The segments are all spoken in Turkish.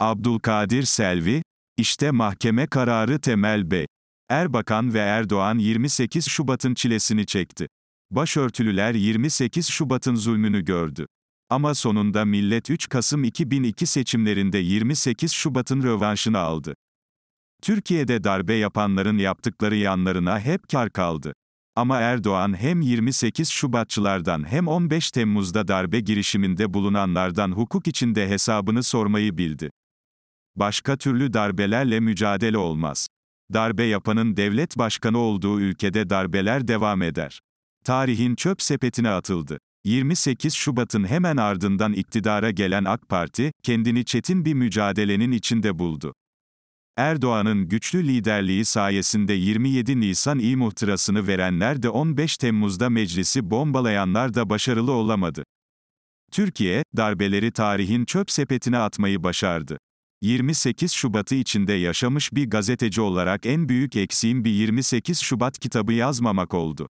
Abdülkadir Selvi, işte mahkeme kararı Temel Bey. Erbakan ve Erdoğan 28 Şubat'ın çilesini çekti. Başörtülüler 28 Şubat'ın zulmünü gördü. Ama sonunda millet 3 Kasım 2002 seçimlerinde 28 Şubat'ın rövanşını aldı. Türkiye'de darbe yapanların yaptıkları yanlarına hep kar kaldı. Ama Erdoğan hem 28 Şubatçılardan hem 15 Temmuz'da darbe girişiminde bulunanlardan hukuk içinde hesabını sormayı bildi. Başka türlü darbelerle mücadele olmaz. Darbe yapanın devlet başkanı olduğu ülkede darbeler devam eder. Tarihin çöp sepetine atıldı. 28 Şubat'ın hemen ardından iktidara gelen AK Parti, kendini çetin bir mücadelenin içinde buldu. Erdoğan'ın güçlü liderliği sayesinde 27 Nisan İl muhtırasını verenler de 15 Temmuz'da meclisi bombalayanlar da başarılı olamadı. Türkiye, darbeleri tarihin çöp sepetine atmayı başardı. 28 Şubat'ı içinde yaşamış bir gazeteci olarak en büyük eksiğim bir 28 Şubat kitabı yazmamak oldu.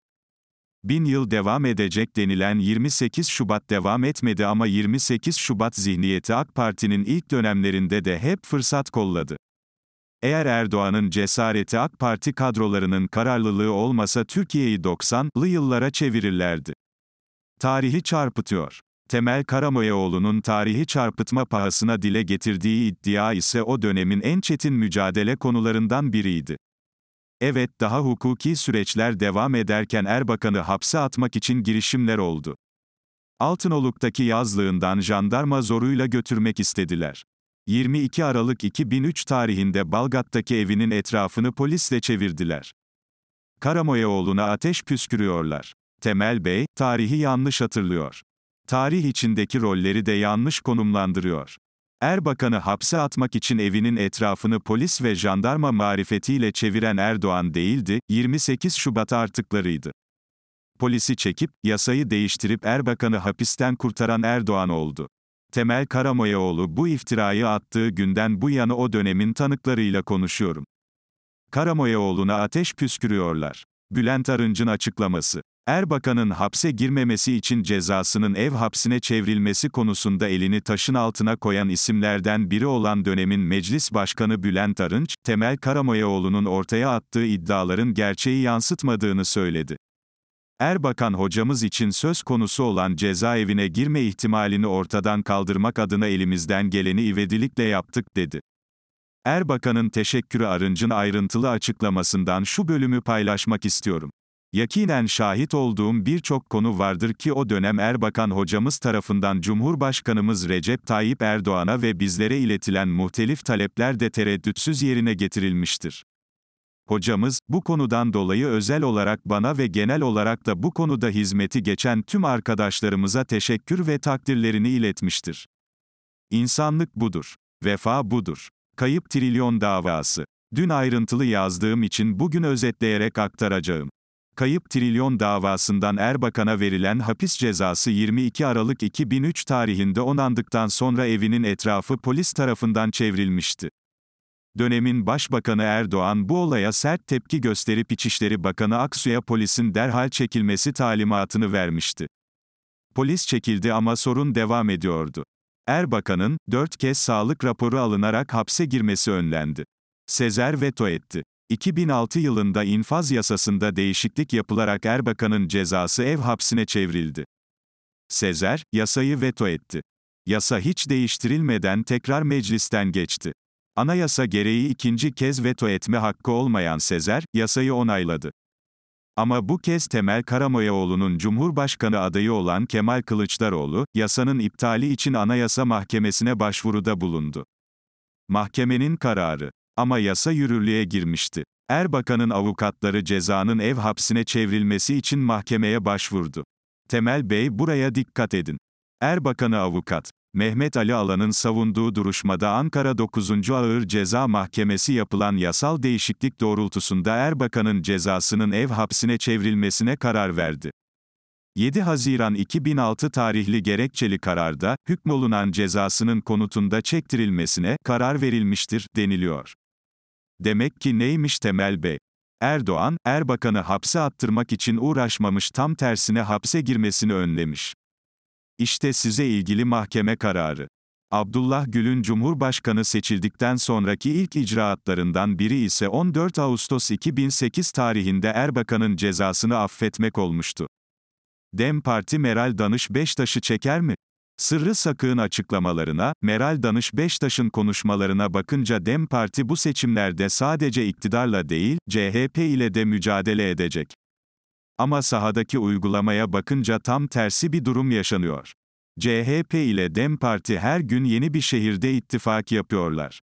Bin yıl devam edecek denilen 28 Şubat devam etmedi ama 28 Şubat zihniyeti AK Parti'nin ilk dönemlerinde de hep fırsat kolladı. Eğer Erdoğan'ın cesareti AK Parti kadrolarının kararlılığı olmasa Türkiye'yi 90'lı yıllara çevirirlerdi. Tarihi çarpıtıyor. Temel Karamoyaoğlu'nun tarihi çarpıtma pahasına dile getirdiği iddia ise o dönemin en çetin mücadele konularından biriydi. Evet daha hukuki süreçler devam ederken Erbakan'ı hapse atmak için girişimler oldu. Altınoluk'taki yazlığından jandarma zoruyla götürmek istediler. 22 Aralık 2003 tarihinde Balgat'taki evinin etrafını polisle çevirdiler. Karamoyaoğlu'na ateş püskürüyorlar. Temel Bey, tarihi yanlış hatırlıyor tarih içindeki rolleri de yanlış konumlandırıyor. Erbakan'ı hapse atmak için evinin etrafını polis ve jandarma marifetiyle çeviren Erdoğan değildi, 28 Şubat artıklarıydı. Polisi çekip, yasayı değiştirip Erbakan'ı hapisten kurtaran Erdoğan oldu. Temel Karamoyaoğlu bu iftirayı attığı günden bu yana o dönemin tanıklarıyla konuşuyorum. Karamoyaoğlu'na ateş püskürüyorlar. Bülent Arınç'ın açıklaması. Erbakan'ın hapse girmemesi için cezasının ev hapsine çevrilmesi konusunda elini taşın altına koyan isimlerden biri olan dönemin Meclis Başkanı Bülent Arınç, Temel Karamoyaoğlu'nun ortaya attığı iddiaların gerçeği yansıtmadığını söyledi. Erbakan hocamız için söz konusu olan cezaevine girme ihtimalini ortadan kaldırmak adına elimizden geleni ivedilikle yaptık, dedi. Erbakan'ın teşekkürü Arınç'ın ayrıntılı açıklamasından şu bölümü paylaşmak istiyorum. Yakinen şahit olduğum birçok konu vardır ki o dönem Erbakan hocamız tarafından Cumhurbaşkanımız Recep Tayyip Erdoğan'a ve bizlere iletilen muhtelif talepler de tereddütsüz yerine getirilmiştir. Hocamız, bu konudan dolayı özel olarak bana ve genel olarak da bu konuda hizmeti geçen tüm arkadaşlarımıza teşekkür ve takdirlerini iletmiştir. İnsanlık budur. Vefa budur. Kayıp trilyon davası. Dün ayrıntılı yazdığım için bugün özetleyerek aktaracağım. Kayıp trilyon davasından Erbakan'a verilen hapis cezası 22 Aralık 2003 tarihinde onandıktan sonra evinin etrafı polis tarafından çevrilmişti. Dönemin Başbakanı Erdoğan bu olaya sert tepki gösterip İçişleri Bakanı Aksu'ya polisin derhal çekilmesi talimatını vermişti. Polis çekildi ama sorun devam ediyordu. Erbakan'ın, dört kez sağlık raporu alınarak hapse girmesi önlendi. Sezer veto etti. 2006 yılında infaz yasasında değişiklik yapılarak Erbakan'ın cezası ev hapsine çevrildi. Sezer, yasayı veto etti. Yasa hiç değiştirilmeden tekrar meclisten geçti. Anayasa gereği ikinci kez veto etme hakkı olmayan Sezer, yasayı onayladı. Ama bu kez Temel Karamoyaoğlu'nun Cumhurbaşkanı adayı olan Kemal Kılıçdaroğlu, yasanın iptali için Anayasa Mahkemesi'ne başvuruda bulundu. Mahkemenin kararı ama yasa yürürlüğe girmişti. Erbakan'ın avukatları cezanın ev hapsine çevrilmesi için mahkemeye başvurdu. Temel Bey buraya dikkat edin. Erbakan'ı avukat, Mehmet Ali Alan'ın savunduğu duruşmada Ankara 9. Ağır Ceza Mahkemesi yapılan yasal değişiklik doğrultusunda Erbakan'ın cezasının ev hapsine çevrilmesine karar verdi. 7 Haziran 2006 tarihli gerekçeli kararda, hükmolunan cezasının konutunda çektirilmesine karar verilmiştir, deniliyor. Demek ki neymiş Temel Bey? Erdoğan, Erbakan'ı hapse attırmak için uğraşmamış tam tersine hapse girmesini önlemiş. İşte size ilgili mahkeme kararı. Abdullah Gül'ün Cumhurbaşkanı seçildikten sonraki ilk icraatlarından biri ise 14 Ağustos 2008 tarihinde Erbakan'ın cezasını affetmek olmuştu. Dem Parti Meral Danış Beştaş'ı çeker mi? Sırrı Sakık'ın açıklamalarına, Meral Danış Beştaş'ın konuşmalarına bakınca DEM Parti bu seçimlerde sadece iktidarla değil, CHP ile de mücadele edecek. Ama sahadaki uygulamaya bakınca tam tersi bir durum yaşanıyor. CHP ile DEM Parti her gün yeni bir şehirde ittifak yapıyorlar.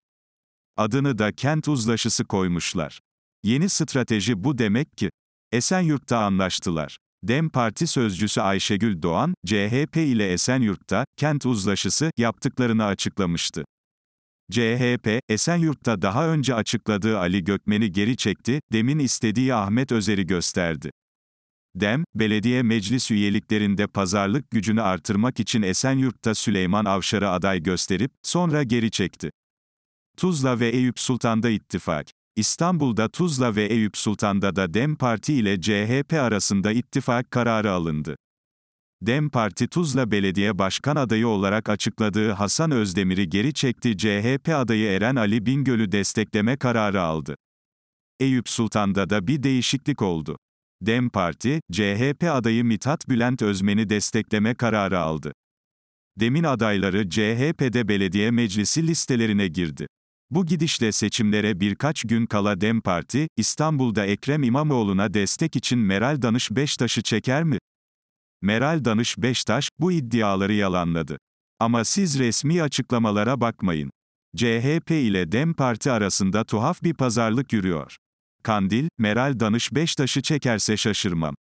Adını da kent uzlaşısı koymuşlar. Yeni strateji bu demek ki. Esenyurt'ta anlaştılar. DEM Parti sözcüsü Ayşegül Doğan, CHP ile Esenyurt'ta kent uzlaşısı yaptıklarını açıklamıştı. CHP, Esenyurt'ta daha önce açıkladığı Ali Gökmen'i geri çekti, DEM'in istediği Ahmet Özer'i gösterdi. DEM, belediye meclis üyeliklerinde pazarlık gücünü artırmak için Esenyurt'ta Süleyman Avşar'ı aday gösterip, sonra geri çekti. Tuzla ve Eyüp Sultan'da ittifak. İstanbul'da Tuzla ve Eyüp Sultan'da da DEM Parti ile CHP arasında ittifak kararı alındı. DEM Parti Tuzla Belediye Başkan adayı olarak açıkladığı Hasan Özdemir'i geri çekti CHP adayı Eren Ali Bingöl'ü destekleme kararı aldı. Eyüp Sultan'da da bir değişiklik oldu. DEM Parti, CHP adayı Mithat Bülent Özmen'i destekleme kararı aldı. DEM'in adayları CHP'de belediye meclisi listelerine girdi. Bu gidişle seçimlere birkaç gün kala Dem Parti, İstanbul'da Ekrem İmamoğlu'na destek için Meral Danış Beştaş'ı çeker mi? Meral Danış Beştaş, bu iddiaları yalanladı. Ama siz resmi açıklamalara bakmayın. CHP ile Dem Parti arasında tuhaf bir pazarlık yürüyor. Kandil, Meral Danış Beştaş'ı çekerse şaşırmam.